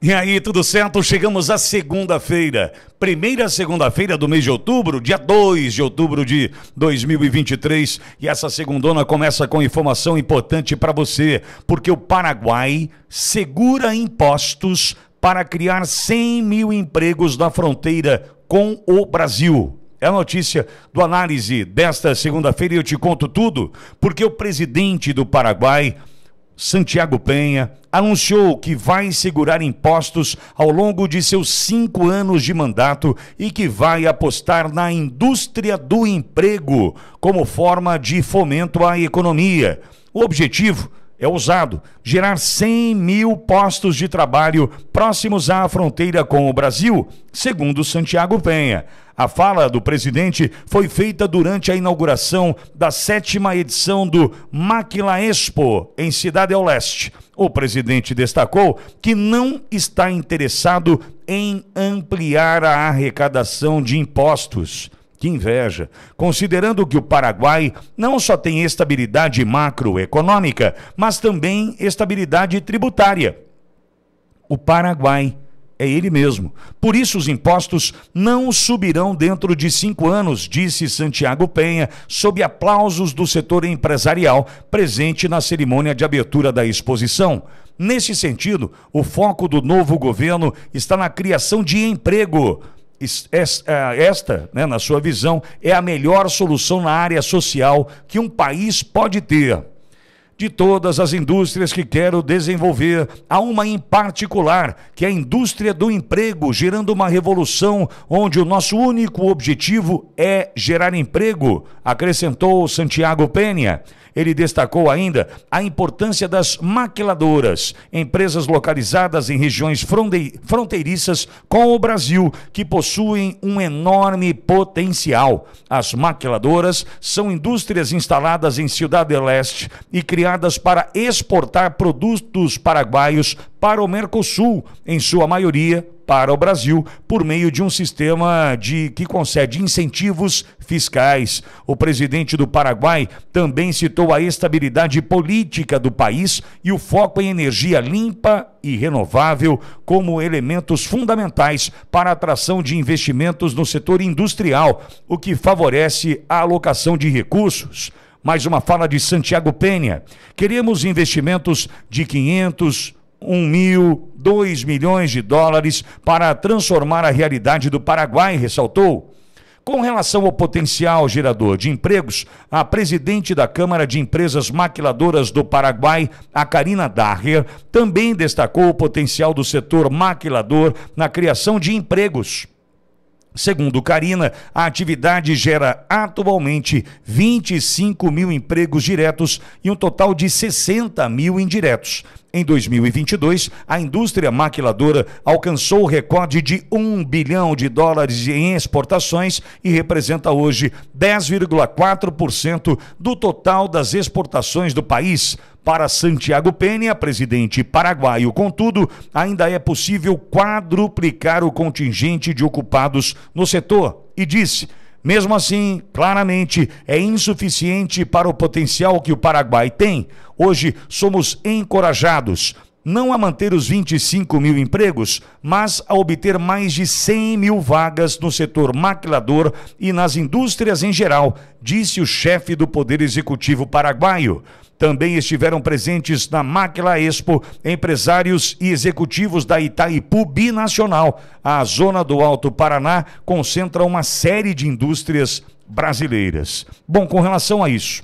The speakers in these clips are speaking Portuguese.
E aí, tudo certo? Chegamos à segunda-feira, primeira segunda-feira do mês de outubro, dia 2 de outubro de 2023. E essa segundona começa com informação importante para você, porque o Paraguai segura impostos para criar 100 mil empregos na fronteira com o Brasil. É a notícia do análise desta segunda-feira e eu te conto tudo, porque o presidente do Paraguai Santiago Penha, anunciou que vai segurar impostos ao longo de seus cinco anos de mandato e que vai apostar na indústria do emprego como forma de fomento à economia. O objetivo é ousado gerar 100 mil postos de trabalho próximos à fronteira com o Brasil, segundo Santiago Penha. A fala do presidente foi feita durante a inauguração da sétima edição do Maquila Expo, em Cidade ao Leste. O presidente destacou que não está interessado em ampliar a arrecadação de impostos que inveja! Considerando que o Paraguai não só tem estabilidade macroeconômica, mas também estabilidade tributária. O Paraguai é ele mesmo. Por isso os impostos não subirão dentro de cinco anos, disse Santiago Penha, sob aplausos do setor empresarial, presente na cerimônia de abertura da exposição. Nesse sentido, o foco do novo governo está na criação de emprego é, esta, né, na sua visão, é a melhor solução na área social que um país pode ter. De todas as indústrias que quero desenvolver, há uma em particular, que é a indústria do emprego, gerando uma revolução onde o nosso único objetivo é gerar emprego, acrescentou Santiago Penha. Ele destacou ainda a importância das maquiladoras, empresas localizadas em regiões fronteiriças com o Brasil, que possuem um enorme potencial. As maquiladoras são indústrias instaladas em Cidade Leste e criadas para exportar produtos paraguaios para o Mercosul, em sua maioria para o Brasil por meio de um sistema de que concede incentivos fiscais. O presidente do Paraguai também citou a estabilidade política do país e o foco em energia limpa e renovável como elementos fundamentais para a atração de investimentos no setor industrial, o que favorece a alocação de recursos. Mais uma fala de Santiago Penha. Queremos investimentos de 500 um mil, dois milhões de dólares para transformar a realidade do Paraguai, ressaltou. Com relação ao potencial gerador de empregos, a presidente da Câmara de Empresas Maquiladoras do Paraguai, a Karina Darrer, também destacou o potencial do setor maquilador na criação de empregos. Segundo Karina, a atividade gera atualmente 25 mil empregos diretos e um total de 60 mil indiretos. Em 2022, a indústria maquiladora alcançou o recorde de 1 bilhão de dólares em exportações e representa hoje 10,4% do total das exportações do país. Para Santiago Penha, presidente paraguaio, contudo, ainda é possível quadruplicar o contingente de ocupados no setor. E disse. Mesmo assim, claramente é insuficiente para o potencial que o Paraguai tem. Hoje somos encorajados não a manter os 25 mil empregos, mas a obter mais de 100 mil vagas no setor maquilador e nas indústrias em geral, disse o chefe do Poder Executivo paraguaio. Também estiveram presentes na Maquila Expo empresários e executivos da Itaipu Binacional. A zona do Alto Paraná concentra uma série de indústrias brasileiras. Bom, com relação a isso,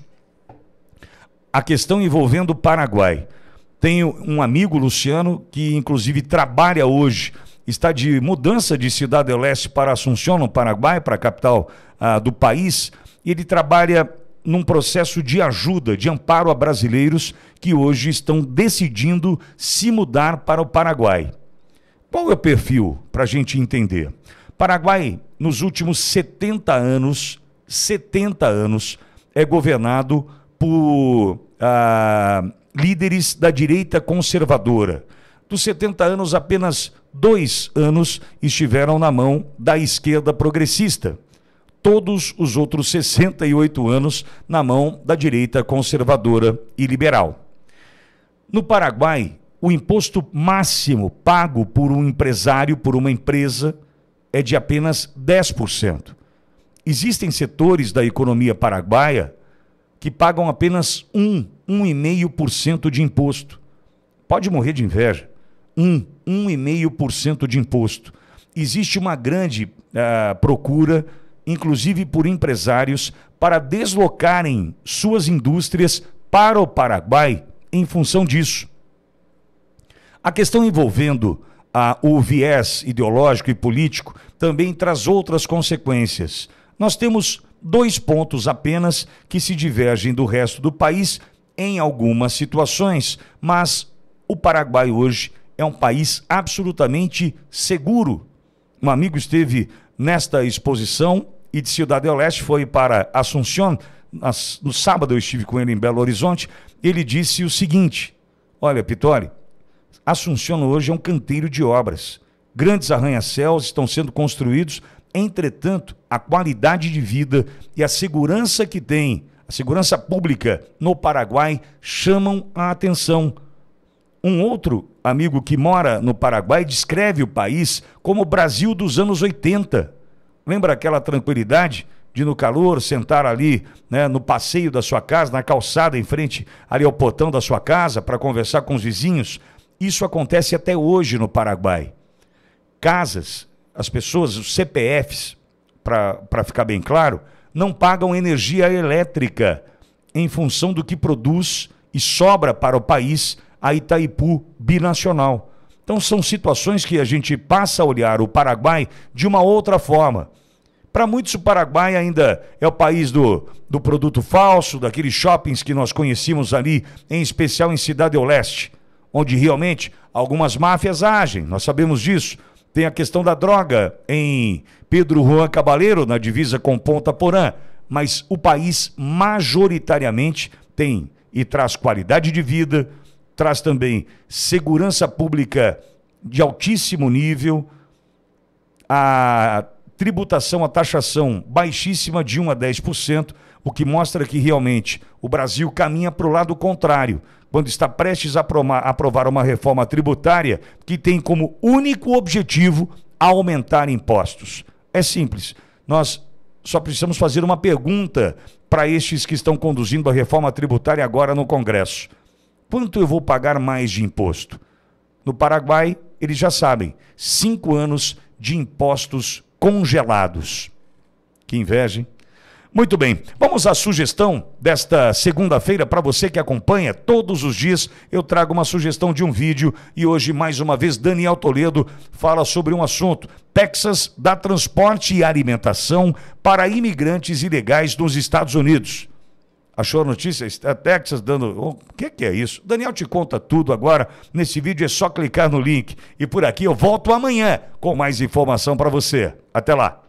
a questão envolvendo o Paraguai. Tenho um amigo, Luciano, que inclusive trabalha hoje, está de mudança de Cidade do Leste para Assunção, no Paraguai, para a capital ah, do país. E ele trabalha num processo de ajuda, de amparo a brasileiros que hoje estão decidindo se mudar para o Paraguai. Qual é o perfil para a gente entender? Paraguai, nos últimos 70 anos, 70 anos, é governado por ah, líderes da direita conservadora. Dos 70 anos, apenas dois anos estiveram na mão da esquerda progressista. Todos os outros 68 anos na mão da direita conservadora e liberal. No Paraguai, o imposto máximo pago por um empresário, por uma empresa, é de apenas 10%. Existem setores da economia paraguaia que pagam apenas 1, 1,5% de imposto. Pode morrer de inveja. 1, 1,5% de imposto. Existe uma grande uh, procura, inclusive por empresários, para deslocarem suas indústrias para o Paraguai em função disso. A questão envolvendo ah, o viés ideológico e político também traz outras consequências. Nós temos dois pontos apenas que se divergem do resto do país em algumas situações, mas o Paraguai hoje é um país absolutamente seguro. Um amigo esteve nesta exposição e de Cidade do Leste foi para Assunção. No sábado eu estive com ele em Belo Horizonte. Ele disse o seguinte: Olha, Pitori, Assunção hoje é um canteiro de obras. Grandes arranha-céus estão sendo construídos Entretanto, a qualidade de vida e a segurança que tem a segurança pública no Paraguai chamam a atenção. Um outro amigo que mora no Paraguai descreve o país como o Brasil dos anos 80. Lembra aquela tranquilidade de no calor sentar ali, né, no passeio da sua casa, na calçada em frente ali ao portão da sua casa para conversar com os vizinhos? Isso acontece até hoje no Paraguai. Casas as pessoas, os CPFs, para ficar bem claro, não pagam energia elétrica em função do que produz e sobra para o país a Itaipu binacional. Então são situações que a gente passa a olhar o Paraguai de uma outra forma. Para muitos, o Paraguai ainda é o país do, do produto falso, daqueles shoppings que nós conhecíamos ali, em especial em Cidade do Leste, onde realmente algumas máfias agem, nós sabemos disso tem a questão da droga em Pedro Juan Cabaleiro, na divisa com Ponta Porã. Mas o país majoritariamente tem e traz qualidade de vida, traz também segurança pública de altíssimo nível, a tributação, a taxação baixíssima de 1 a 10%, o que mostra que realmente o Brasil caminha para o lado contrário, quando está prestes a aprovar uma reforma tributária que tem como único objetivo aumentar impostos. É simples. Nós só precisamos fazer uma pergunta para estes que estão conduzindo a reforma tributária agora no Congresso: quanto eu vou pagar mais de imposto? No Paraguai, eles já sabem, cinco anos de impostos congelados. Que inveja, hein? Muito bem, vamos à sugestão desta segunda-feira para você que acompanha todos os dias. Eu trago uma sugestão de um vídeo e hoje, mais uma vez, Daniel Toledo fala sobre um assunto. Texas dá transporte e alimentação para imigrantes ilegais nos Estados Unidos. Achou a notícia? Texas dando. O que, é isso? Daniel te conta tudo agora. Nesse vídeo é só clicar no link. E por aqui eu volto amanhã com mais informação para você. Até lá.